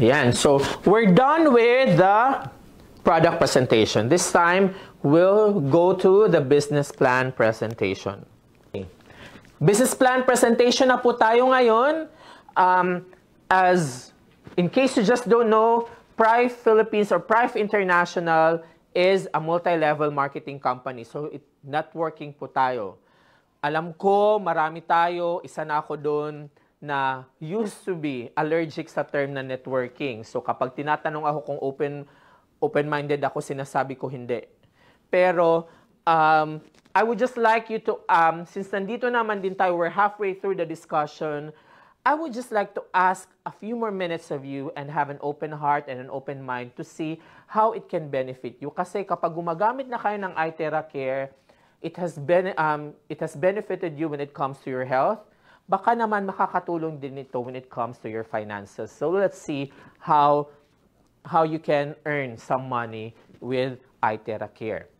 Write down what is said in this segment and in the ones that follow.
Ayan. So, we're done with the product presentation. This time, we'll go to the business plan presentation. Okay. Business plan presentation na po tayo ngayon. Um, as, in case you just don't know, Prive Philippines or Prive International is a multi-level marketing company. So, it, networking po tayo. Alam ko, marami tayo, isa na ako doon na used to be allergic sa term na networking. So kapag tinatanong ako kung open open-minded ako, sinasabi ko hindi. Pero um, I would just like you to, um, since nandito naman din tayo, we're halfway through the discussion, I would just like to ask a few more minutes of you and have an open heart and an open mind to see how it can benefit you. Kasi kapag gumagamit na kayo ng iTerra Care, it has, been, um, it has benefited you when it comes to your health baka naman makakatulong din ito when it comes to your finances. So let's see how how you can earn some money with iTera Care.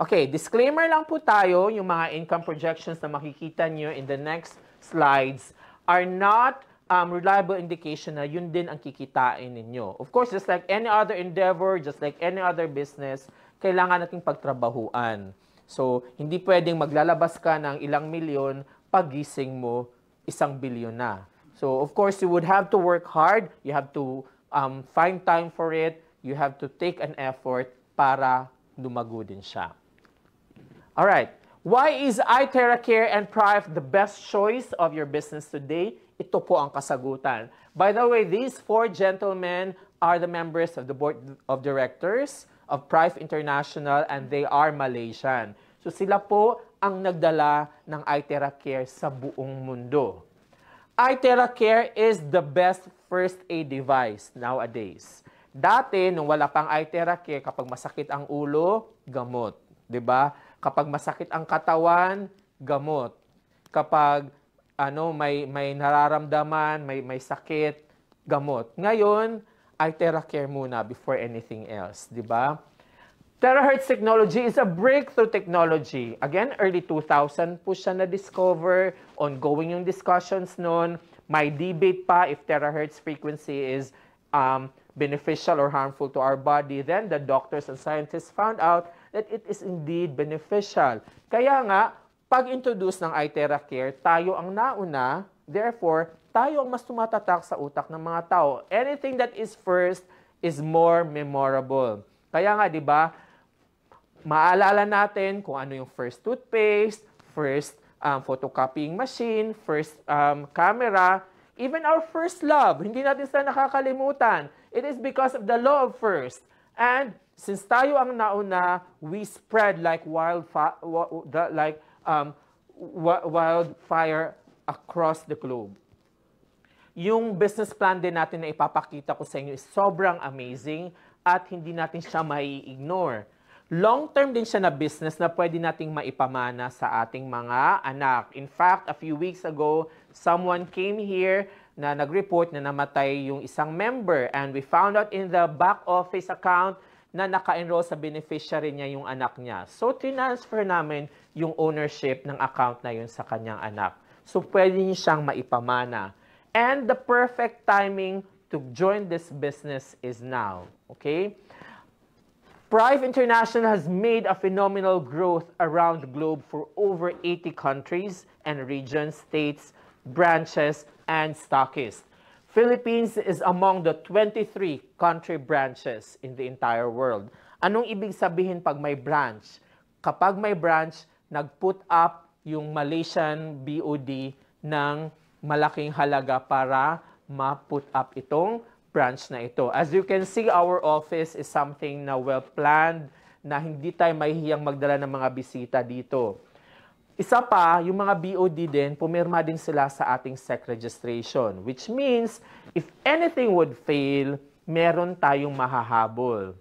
Okay, disclaimer lang po tayo, yung mga income projections na makikita nyo in the next slides are not um, reliable indication na yun din ang kikitain ninyo. Of course, just like any other endeavor, just like any other business, kailangan nating pagtrabahuan. So, hindi pwedeng maglalabas ka ng ilang milyon pagising mo, isang bilyon na. So, of course, you would have to work hard. You have to um, find time for it. You have to take an effort para lumago din siya. All right. Why is iTerra Care and Prive the best choice of your business today? Ito po ang kasagutan. By the way, these four gentlemen are the members of the board of directors of Prive International and they are Malaysian. So sila po ang nagdala ng iTera Care sa buong mundo. iTera Care is the best first aid device nowadays. Dati, nung wala pang iTera Care, kapag masakit ang ulo, gamot. ba? Diba? Kapag masakit ang katawan, gamot. Kapag ano, may, may nararamdaman, may, may sakit, gamot. Ngayon, ay care muna before anything else, di ba? Terahertz technology is a breakthrough technology. Again, early 2000 po siya na-discover. Ongoing yung discussions noon. May debate pa if terahertz frequency is um, beneficial or harmful to our body. Then the doctors and scientists found out that it is indeed beneficial. Kaya nga, pag-introduce ng iTera Care, tayo ang nauna. Therefore, tayo ang mas tumatatak sa utak ng mga tao. Anything that is first is more memorable. Kaya nga, di ba, maalala natin kung ano yung first toothpaste, first um, photocopying machine, first um, camera, even our first love, hindi natin sila nakakalimutan. It is because of the law of first. And since tayo ang nauna, we spread like wild like um, wildfire across the globe. Yung business plan din natin na ipapakita ko sa inyo is sobrang amazing at hindi natin siya mai-ignore long-term din siya na business na pwede nating maipamana sa ating mga anak. In fact, a few weeks ago, someone came here na nag-report na namatay yung isang member and we found out in the back office account na naka-enroll sa beneficiary niya yung anak niya. So, transfer namin yung ownership ng account na yun sa kanyang anak. So, pwede niyo siyang maipamana. And the perfect timing to join this business is now. Okay? Prive International has made a phenomenal growth around the globe for over 80 countries and regions, states, branches, and stockists. Philippines is among the 23 country branches in the entire world. Anong ibig sabihin pag may branch? Kapag may branch, nag-put up yung Malaysian BOD ng malaking halaga para ma-put up itong branch na ito. As you can see, our office is something na well-planned, na hindi tayo mahihiyang magdala ng mga bisita dito. Isa pa, yung mga BOD din, pumirma din sila sa ating SEC registration. Which means, if anything would fail, meron tayong mahahabol.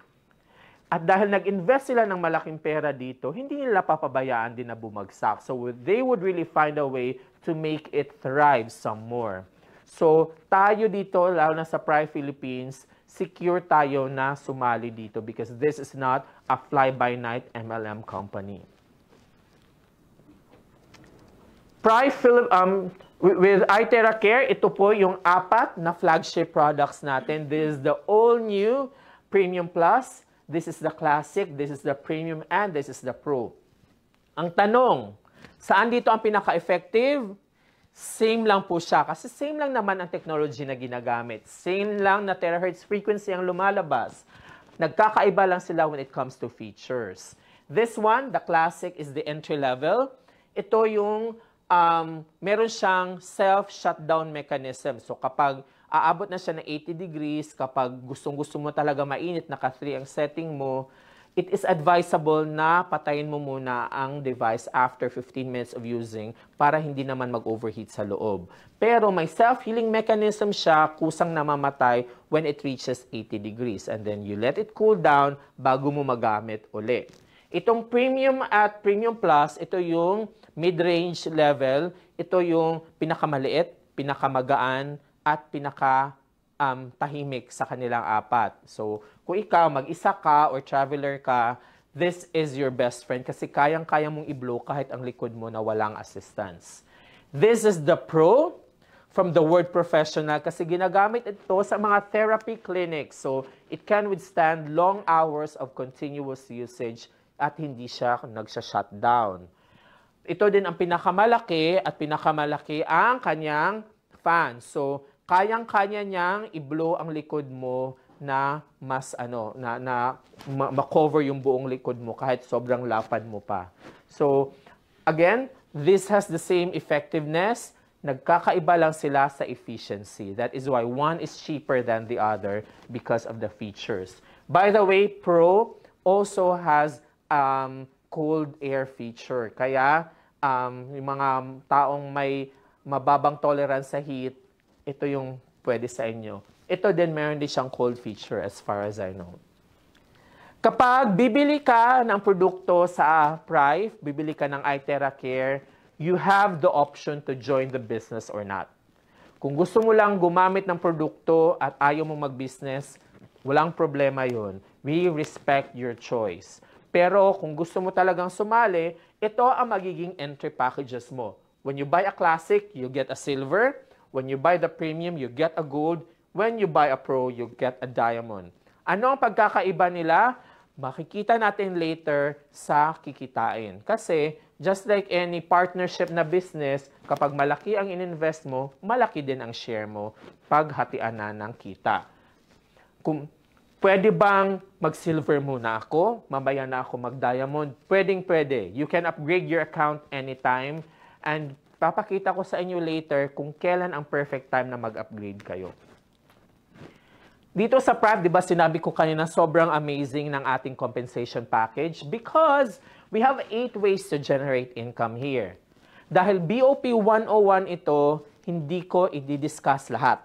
At dahil nag-invest sila ng malaking pera dito, hindi nila papabayaan din na bumagsak. So they would really find a way to make it thrive some more. So, tayo dito, lalo na sa Pride Philippines, secure tayo na sumali dito because this is not a fly-by-night MLM company. Pride Philip um, with iTerra Care, ito po yung apat na flagship products natin. This is the all new Premium Plus, this is the Classic, this is the Premium and this is the Pro. Ang tanong, saan dito ang pinaka-effective? Same lang po siya kasi same lang naman ang technology na ginagamit. Same lang na terahertz frequency ang lumalabas. Nagkakaiba lang sila when it comes to features. This one, the classic, is the entry level. Ito yung um, meron siyang self-shutdown mechanism. So kapag aabot na siya ng 80 degrees, kapag gustong-gusto mo talaga mainit, naka 3 ang setting mo, it is advisable na patayin mo muna ang device after 15 minutes of using para hindi naman mag-overheat sa loob. Pero may self-healing mechanism siya, kusang namamatay when it reaches 80 degrees. And then you let it cool down bago mo magamit uli. Itong premium at premium plus, ito yung mid-range level. Ito yung pinakamaliit, pinakamagaan, at pinaka um, tahimik sa kanilang apat. So, kung ikaw mag-isa ka or traveler ka, this is your best friend kasi kayang-kaya mong i-blow kahit ang likod mo na walang assistance. This is the pro from the word professional kasi ginagamit ito sa mga therapy clinics. So, it can withstand long hours of continuous usage at hindi siya nagsha-shutdown. Ito din ang pinakamalaki at pinakamalaki ang kanyang fan. So, kayang-kanya niyang i-blow ang likod mo na mas ano na na ma-cover yung buong likod mo kahit sobrang lapad mo pa. So again, this has the same effectiveness. Nagkakaiba lang sila sa efficiency. That is why one is cheaper than the other because of the features. By the way, Pro also has um, cold air feature. Kaya um, yung mga taong may mababang tolerance sa heat, ito yung pwede sa inyo. Ito din meron din siyang cold feature as far as I know. Kapag bibili ka ng produkto sa Prive, bibili ka ng iTerra Care, you have the option to join the business or not. Kung gusto mo lang gumamit ng produkto at ayaw mo mag-business, walang problema yon. We respect your choice. Pero kung gusto mo talagang sumali, ito ang magiging entry packages mo. When you buy a classic, you get a silver. When you buy the premium, you get a gold when you buy a Pro, you get a Diamond. Ano ang pagkakaiba nila? Makikita natin later sa kikitain. Kasi just like any partnership na business, kapag malaki ang ininvest mo, malaki din ang share mo pag hatian na ng kita. Kung pwede bang mag-silver muna ako? Mamaya na ako mag-diamond? Pwedeng pwede. You can upgrade your account anytime. And papakita ko sa inyo later kung kailan ang perfect time na mag-upgrade kayo dito sa PRAV, di ba sinabi ko kanina sobrang amazing ng ating compensation package because we have eight ways to generate income here. Dahil BOP 101 ito, hindi ko i-discuss lahat.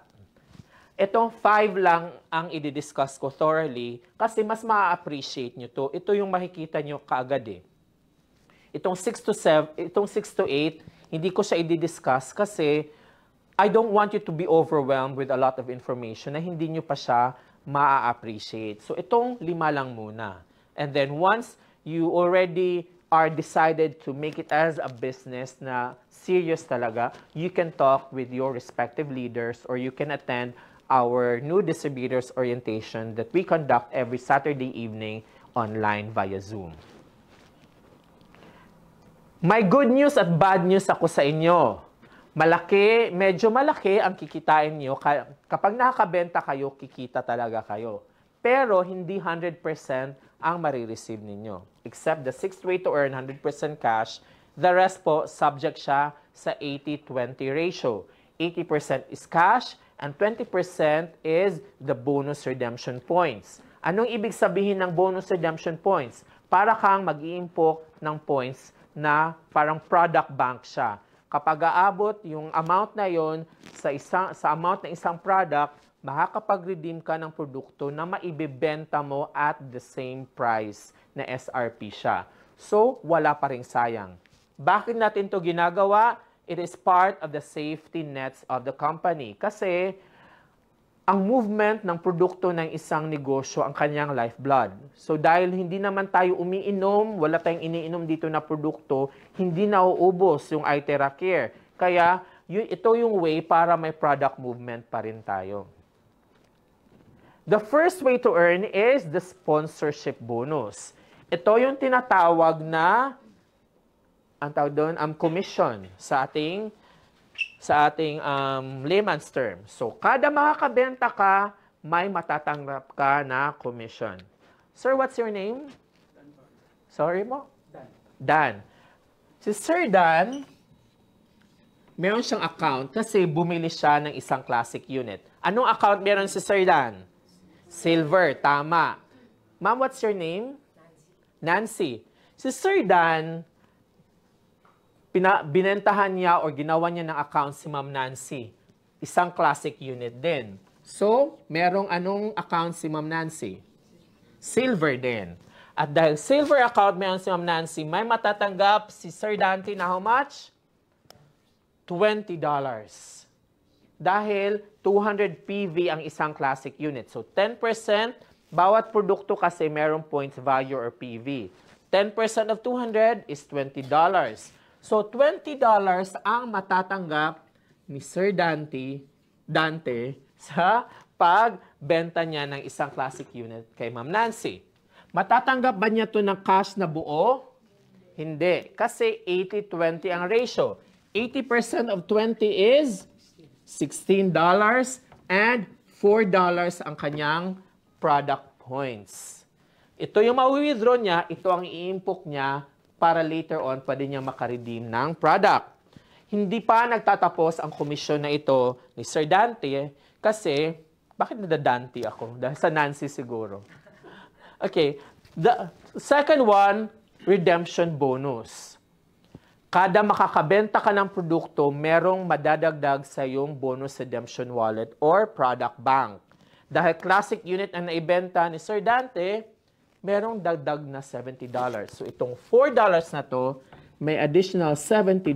Itong five lang ang i-discuss ko thoroughly kasi mas ma-appreciate nyo to. Ito yung makikita nyo kaagad eh. Itong 6 to 7, itong 6 to 8, hindi ko siya i-discuss kasi I don't want you to be overwhelmed with a lot of information na hindi nyo pa siya ma-appreciate. So itong lima lang muna. And then once you already are decided to make it as a business na serious talaga, you can talk with your respective leaders or you can attend our new distributors orientation that we conduct every Saturday evening online via Zoom. My good news at bad news ako sa inyo malaki, medyo malaki ang kikitain niyo kapag nakakabenta kayo, kikita talaga kayo. Pero hindi 100% ang marireceive ninyo. Except the sixth way to earn 100% cash, the rest po subject siya sa 80-20 ratio. 80% is cash and 20% is the bonus redemption points. Anong ibig sabihin ng bonus redemption points? Para kang mag-iimpok ng points na parang product bank siya. Kapag aabot yung amount na yon sa, isang, sa amount ng isang product, makakapag-redeem ka ng produkto na maibebenta mo at the same price na SRP siya. So, wala pa rin sayang. Bakit natin to ginagawa? It is part of the safety nets of the company. Kasi, ang movement ng produkto ng isang negosyo ang kanyang lifeblood. So dahil hindi naman tayo umiinom, wala tayong iniinom dito na produkto, hindi nauubos yung Itera Care. Kaya ito yung way para may product movement pa rin tayo. The first way to earn is the sponsorship bonus. Ito yung tinatawag na ang tawag doon, ang commission sa ating sa ating um, layman's term. So, kada makakabenta ka, may matatanggap ka na commission. Sir, what's your name? Dan. Sorry mo? Dan. Dan. Si Sir Dan, meron siyang account kasi bumili siya ng isang classic unit. Anong account meron si Sir Dan? Silver, tama. Ma'am, what's your name? Nancy. Nancy. Si Sir Dan, pina, binentahan niya or ginawa niya ng account si Ma'am Nancy. Isang classic unit din. So, merong anong account si Ma'am Nancy? Silver din. At dahil silver account meron si Ma'am Nancy, may matatanggap si Sir Dante na how much? $20. Dahil 200 PV ang isang classic unit. So 10%, bawat produkto kasi merong points value or PV. 10% of 200 is $20. So, $20 ang matatanggap ni Sir Dante, Dante sa pagbenta niya ng isang classic unit kay Ma'am Nancy. Matatanggap ba niya to ng cash na buo? Hindi. Kasi 80-20 ang ratio. 80% of 20 is $16 and $4 ang kanyang product points. Ito yung mawi-withdraw niya, ito ang iimpok niya para later on pwede niya makaredeem ng product. Hindi pa nagtatapos ang komisyon na ito ni Sir Dante kasi, bakit nadadante ako? Dahil sa Nancy siguro. Okay, the second one, redemption bonus. Kada makakabenta ka ng produkto, merong madadagdag sa iyong bonus redemption wallet or product bank. Dahil classic unit ang naibenta ni Sir Dante, merong dagdag na $70. So itong $4 na to, may additional $70.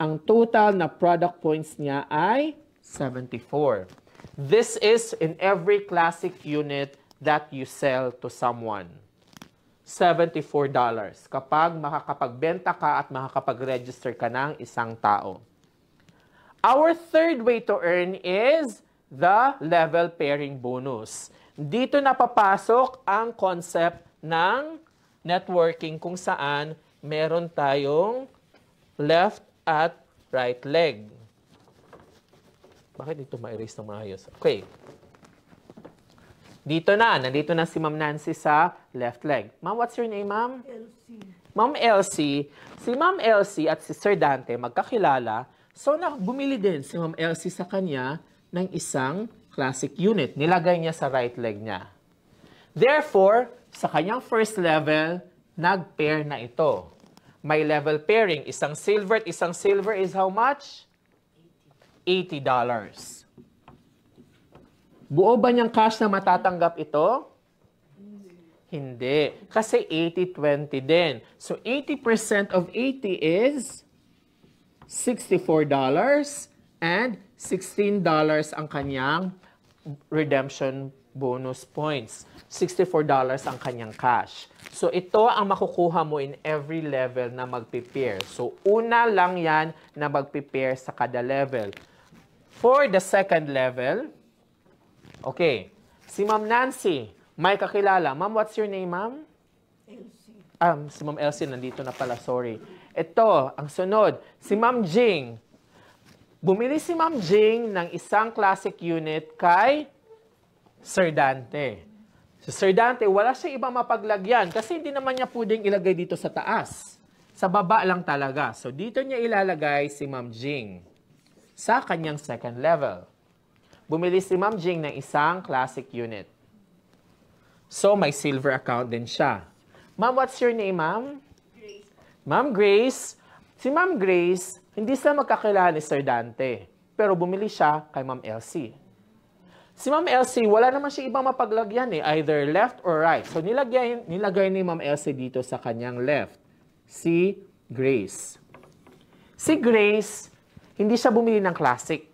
Ang total na product points niya ay 74. This is in every classic unit that you sell to someone. $74 kapag makakapagbenta ka at makakapag-register ka ng isang tao. Our third way to earn is the level pairing bonus. Dito napapasok ang concept ng networking kung saan meron tayong left at right leg. Bakit dito ma-erase ng maayos? Okay. Dito na. Nandito na si Ma'am Nancy sa left leg. Ma'am, what's your name, Ma'am? Elsie. Ma'am Elsie, si Ma'am Elsie at si Sir Dante magkakilala, so na bumili din si Ma'am Elsie sa kanya ng isang classic unit. Nilagay niya sa right leg niya. Therefore, sa kanyang first level, nag-pair na ito. May level pairing. Isang silver at isang silver is how much? $80. Buo ba niyang cash na matatanggap ito? Hindi. Kasi 80-20 din. So, 80% of 80 is $64 and $16 ang kanyang redemption bonus points. $64 ang kanyang cash. So, ito ang makukuha mo in every level na magpipair. So, una lang yan na magpipair sa kada level. For the second level, okay, si Ma'am Nancy, may kakilala. Ma'am, what's your name, ma'am? Elsie. Um, si Ma'am Elsie, nandito na pala, sorry. Ito, ang sunod, si Ma'am Jing. Bumili si Ma'am Jing ng isang classic unit kay Sir Dante. Si Sir Dante, wala siya ibang mapaglagyan kasi hindi naman niya pwedeng ilagay dito sa taas. Sa baba lang talaga. So, dito niya ilalagay si Ma'am Jing sa kanyang second level. Bumili si Ma'am Jing ng isang classic unit. So, may silver account din siya. Ma'am, what's your name, ma'am? Grace. Ma'am Grace. Si Ma'am Grace, hindi sila magkakilala ni Sir Dante, pero bumili siya kay Ma'am Elsie. Si Ma'am Elsie, wala naman siya ibang mapaglagyan eh, either left or right. So nilagay, nilagay ni Ma'am Elsie dito sa kanyang left, si Grace. Si Grace, hindi siya bumili ng classic.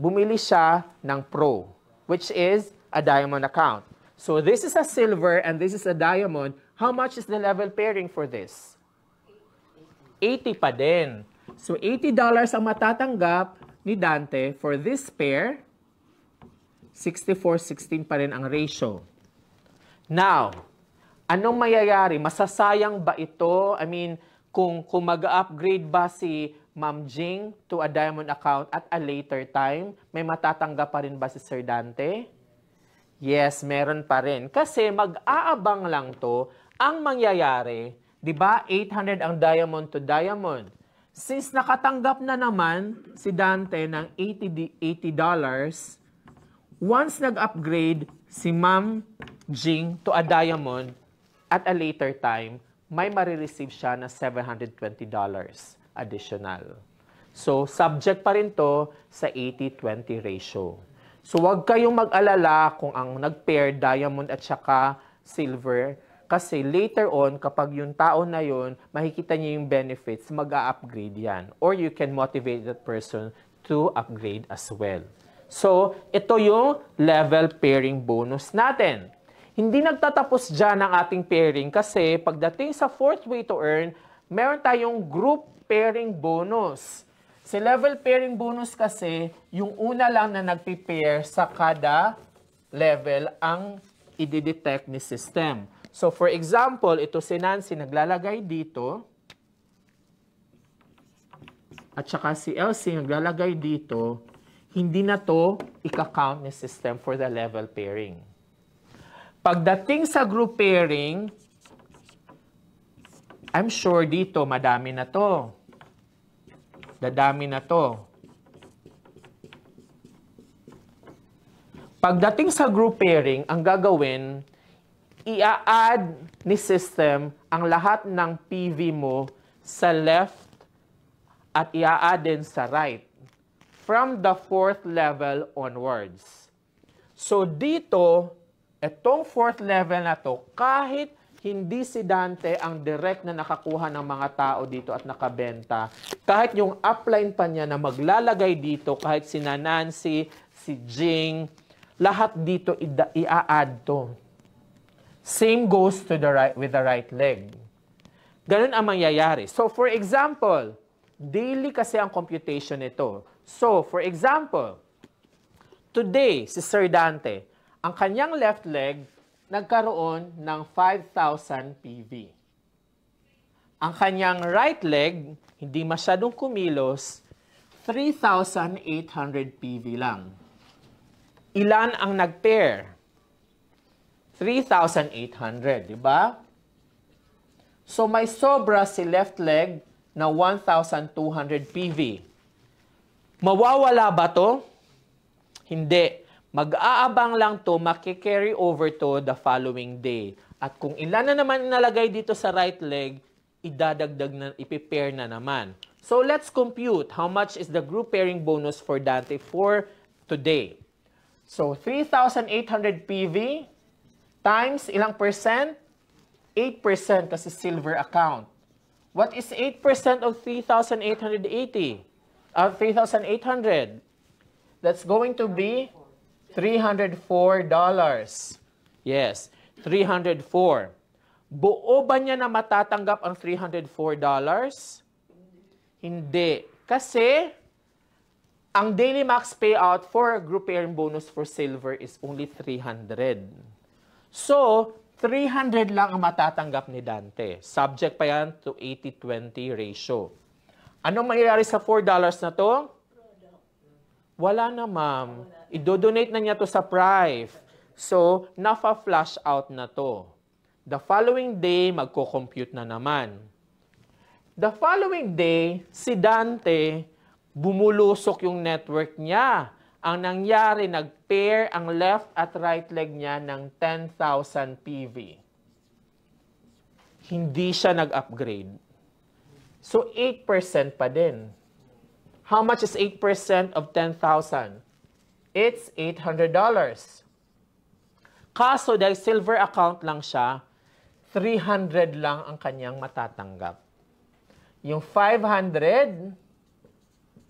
Bumili siya ng pro, which is a diamond account. So this is a silver and this is a diamond. How much is the level pairing for this? 80 pa din. So, $80 ang matatanggap ni Dante for this pair. 64-16 pa rin ang ratio. Now, anong mayayari? Masasayang ba ito? I mean, kung, kung mag-upgrade ba si Ma'am Jing to a diamond account at a later time, may matatanggap pa rin ba si Sir Dante? Yes, meron pa rin. Kasi mag-aabang lang to ang mangyayari, di ba 800 ang diamond to diamond. Since nakatanggap na naman si Dante ng $80, dollars, once nag-upgrade si Ma'am Jing to a diamond at a later time, may marireceive siya na $720 dollars additional. So, subject pa rin to sa 80-20 ratio. So, huwag kayong mag-alala kung ang nag-pair diamond at saka silver kasi later on, kapag yung tao na yon makikita niya yung benefits, mag upgrade yan. Or you can motivate that person to upgrade as well. So, ito yung level pairing bonus natin. Hindi nagtatapos dyan ang ating pairing kasi pagdating sa fourth way to earn, meron tayong group pairing bonus. Sa level pairing bonus kasi, yung una lang na nagpipair sa kada level ang ididetect ni system. So for example, ito si Nancy naglalagay dito. At saka si Elsie naglalagay dito. Hindi na to ika-count ni system for the level pairing. Pagdating sa group pairing, I'm sure dito madami na to. Dadami na to. Pagdating sa group pairing, ang gagawin, i-add ni system ang lahat ng PV mo sa left at i-add din sa right from the fourth level onwards. So dito, itong fourth level na to, kahit hindi si Dante ang direct na nakakuha ng mga tao dito at nakabenta. Kahit yung upline pa niya na maglalagay dito, kahit si Nancy, si Jing, lahat dito i-add to. Same goes to the right, with the right leg. Ganun ang mangyayari. So, for example, daily kasi ang computation nito. So, for example, today, si Sir Dante, ang kanyang left leg nagkaroon ng 5,000 PV. Ang kanyang right leg, hindi masyadong kumilos, 3,800 PV lang. Ilan ang nag-pair? 3,800, di ba? So, may sobra si left leg na 1,200 PV. Mawawala ba to? Hindi. Mag-aabang lang to, makikarry over to the following day. At kung ilan na naman nalagay dito sa right leg, idadagdag na, ipipair na naman. So let's compute how much is the group pairing bonus for Dante for today. So 3,800 PV times ilang percent? 8% kasi silver account. What is 8% of 3,880? Uh, 3,800? That's going to be $304. Yes, 304. Buo ba niya na matatanggap ang $304? Hindi. Kasi, ang daily max payout for group parent bonus for silver is only 300. So, 300 lang ang matatanggap ni Dante. Subject pa yan to 80-20 ratio. Anong mangyayari sa $4 na to? Wala na, ma'am. Idodonate na niya to sa Prive. So, nafa-flash out na to. The following day, magko-compute na naman. The following day, si Dante, bumulusok yung network niya. Ang nangyari, nag-pair ang left at right leg niya ng 10,000 PV. Hindi siya nag-upgrade. So, 8% pa din. How much is 8% of 10,000? It's $800. Kaso, dahil silver account lang siya, 300 lang ang kanyang matatanggap. Yung 500,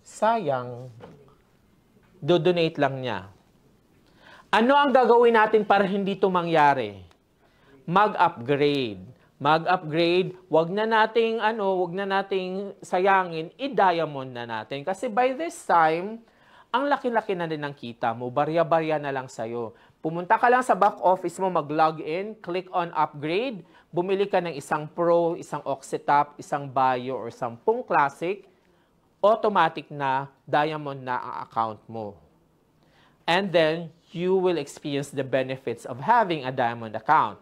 sayang donate lang niya. Ano ang gagawin natin para hindi ito mangyari? Mag-upgrade. Mag-upgrade, wag na nating ano, wag na nating sayangin, i-diamond na natin kasi by this time ang laki-laki na din ng kita mo, barya-barya na lang sa'yo. Pumunta ka lang sa back office mo, mag-log in, click on upgrade, bumili ka ng isang Pro, isang Oxetap, isang Bio, or sampung Classic, automatic na diamond na ang account mo. And then, you will experience the benefits of having a diamond account.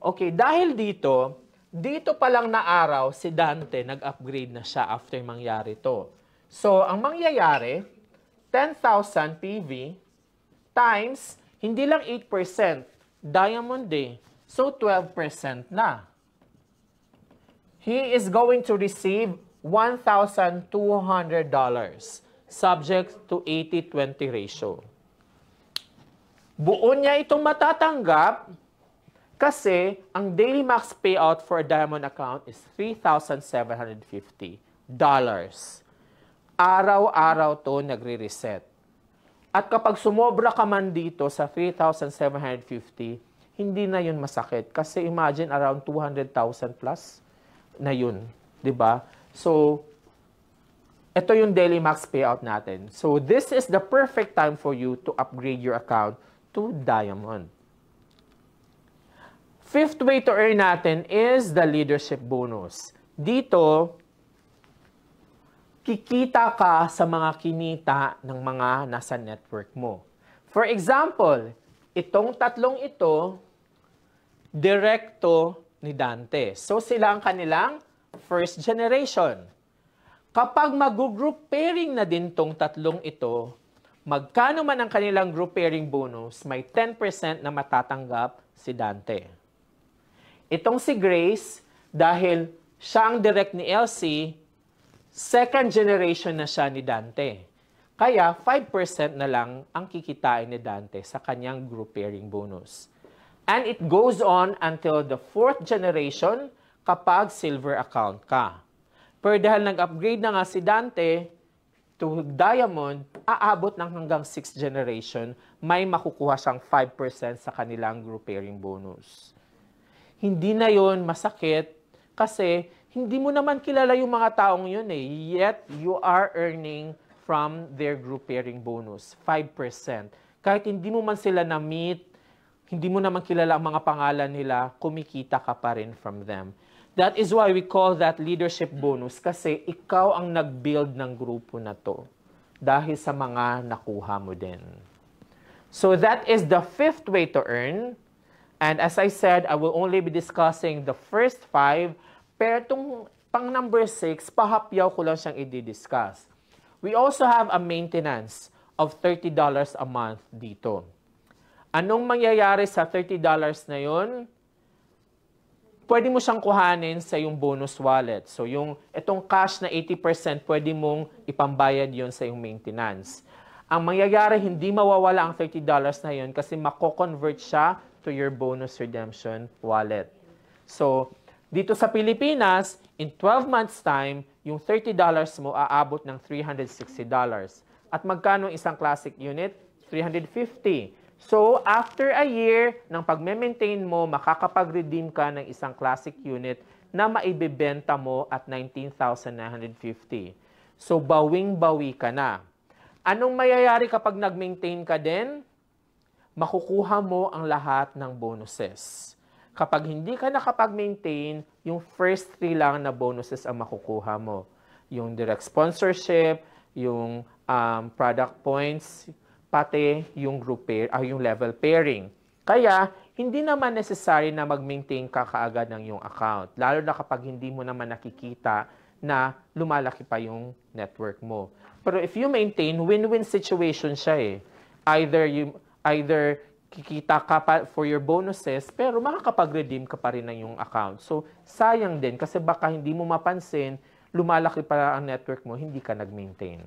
Okay, dahil dito, dito pa lang na araw, si Dante nag-upgrade na siya after mangyari to. So, ang mangyayari, 10,000 PV times, hindi lang 8%, diamond day, eh. so 12% na. He is going to receive $1,200 subject to 80-20 ratio. Buo niya itong matatanggap kasi ang daily max payout for a diamond account is $3,750. Araw-araw to nagre-reset. At kapag sumobra ka man dito sa 3,750, hindi na yun masakit. Kasi imagine around 200,000 plus na yun. ba? Diba? So, ito yung daily max payout natin. So, this is the perfect time for you to upgrade your account to Diamond. Fifth way to earn natin is the leadership bonus. Dito, kikita ka sa mga kinita ng mga nasa network mo. For example, itong tatlong ito, direkto ni Dante. So, sila ang kanilang first generation. Kapag mag-group pairing na din tong tatlong ito, magkano man ang kanilang group pairing bonus, may 10% na matatanggap si Dante. Itong si Grace, dahil siya ang direct ni Elsie, second generation na siya ni Dante. Kaya 5% na lang ang kikitain ni Dante sa kanyang group pairing bonus. And it goes on until the fourth generation kapag silver account ka. Pero dahil nag-upgrade na nga si Dante to diamond, aabot ng hanggang 6th generation, may makukuha siyang 5% sa kanilang group pairing bonus. Hindi na yon masakit kasi hindi mo naman kilala yung mga taong yun eh. Yet, you are earning from their group pairing bonus, 5%. Kahit hindi mo man sila na-meet, hindi mo naman kilala ang mga pangalan nila, kumikita ka pa rin from them. That is why we call that leadership bonus kasi ikaw ang nag-build ng grupo na to dahil sa mga nakuha mo din. So that is the fifth way to earn. And as I said, I will only be discussing the first five. Pero itong pang number six, pahapyaw ko lang siyang i-discuss. We also have a maintenance of $30 a month dito. Anong mangyayari sa $30 na yon? pwede mo siyang kuhanin sa yung bonus wallet. So yung itong cash na 80%, pwede mong ipambayad yon sa yung maintenance. Ang mangyayari, hindi mawawala ang $30 na yon kasi mako-convert siya to your bonus redemption wallet. So, dito sa Pilipinas, in 12 months time, yung $30 mo aabot ng $360. At magkano isang classic unit? 350. So, after a year ng pagme-maintain mo, makakapag-redeem ka ng isang classic unit na maibibenta mo at 19,950. So, bawing-bawi ka na. Anong mayayari kapag nag-maintain ka din? Makukuha mo ang lahat ng bonuses. Kapag hindi ka nakapag-maintain, yung first three lang na bonuses ang makukuha mo. Yung direct sponsorship, yung um, product points, pati yung group pair, ay ah, yung level pairing. Kaya, hindi naman necessary na mag-maintain ka kaagad ng yung account, lalo na kapag hindi mo naman nakikita na lumalaki pa yung network mo. Pero if you maintain, win-win situation siya eh. Either, you, either kikita ka pa for your bonuses, pero makakapag-redeem ka pa rin ng yung account. So, sayang din kasi baka hindi mo mapansin, lumalaki pa ang network mo, hindi ka nag-maintain.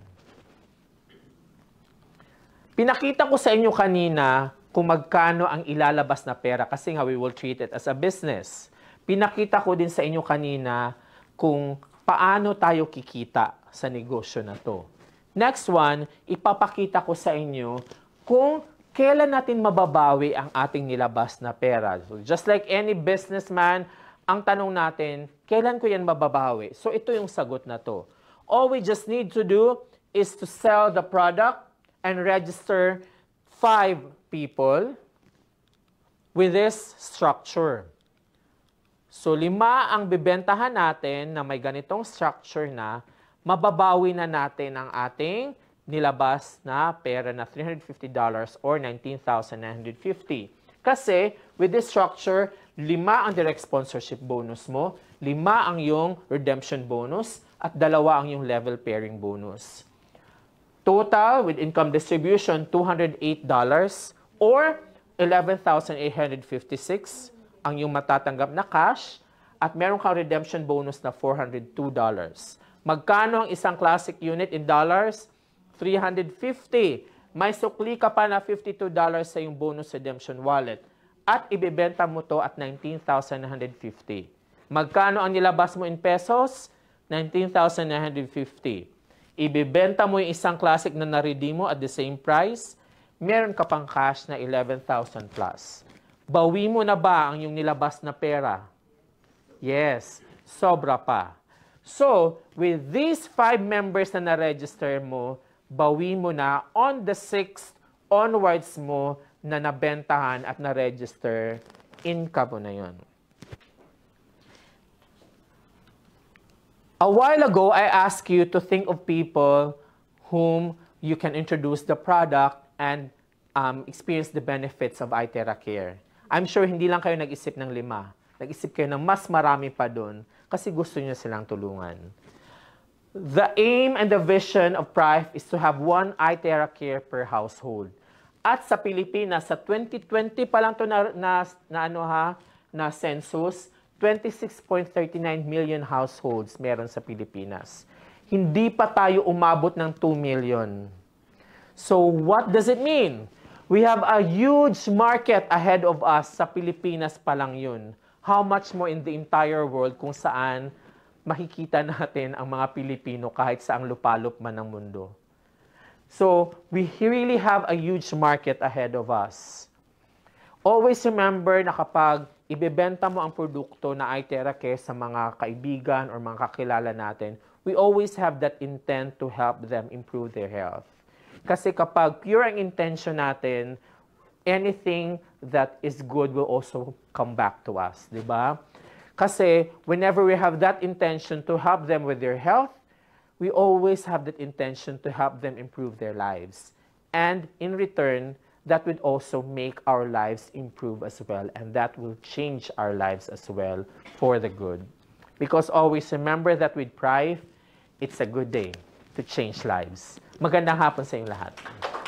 Pinakita ko sa inyo kanina kung magkano ang ilalabas na pera kasi nga we will treat it as a business. Pinakita ko din sa inyo kanina kung paano tayo kikita sa negosyo na to. Next one, ipapakita ko sa inyo kung kailan natin mababawi ang ating nilabas na pera. So just like any businessman, ang tanong natin, kailan ko yan mababawi? So ito yung sagot na to. All we just need to do is to sell the product and register five people with this structure. So lima ang bibentahan natin na may ganitong structure na mababawi na natin ang ating nilabas na pera na $350 or $19,950. Kasi with this structure, lima ang direct sponsorship bonus mo, lima ang yung redemption bonus, at dalawa ang yung level pairing bonus. Total with income distribution, $208 or 11,856 ang iyong matatanggap na cash at meron kang redemption bonus na $402. Magkano ang isang classic unit in dollars? 350. May sukli ka pa na $52 sa iyong bonus redemption wallet at ibebenta mo to at 19,950. Magkano ang nilabas mo in pesos? 19,950. Ibibenta mo yung isang classic na na-redeem mo at the same price, meron ka pang cash na 11,000 plus. Bawi mo na ba ang yung nilabas na pera? Yes, sobra pa. So, with these five members na na-register mo, bawi mo na on the 6th onwards mo na nabentahan at na-register income mo na yun. A while ago, I asked you to think of people whom you can introduce the product and um, experience the benefits of iTerra Care. I'm sure hindi lang kayo nag-isip ng lima. Nag-isip kayo ng mas marami pa doon kasi gusto niyo silang tulungan. The aim and the vision of PRIFE is to have one iTerra Care per household. At sa Pilipinas, sa 2020 pa lang to na, na, na, ano ha, na census, 26.39 million households meron sa Pilipinas. Hindi pa tayo umabot ng 2 million. So what does it mean? We have a huge market ahead of us sa Pilipinas pa lang yun. How much more in the entire world kung saan makikita natin ang mga Pilipino kahit sa ang lupalop man ng mundo. So we really have a huge market ahead of us. Always remember na kapag ibebenta mo ang produkto na iTera Care sa mga kaibigan or mga kakilala natin, we always have that intent to help them improve their health. Kasi kapag pure ang intention natin, anything that is good will also come back to us, di ba? Kasi whenever we have that intention to help them with their health, we always have that intention to help them improve their lives. And in return, that would also make our lives improve as well, and that will change our lives as well for the good. Because always remember that with pride, it's a good day to change lives. Magandang hapon sa inyong lahat.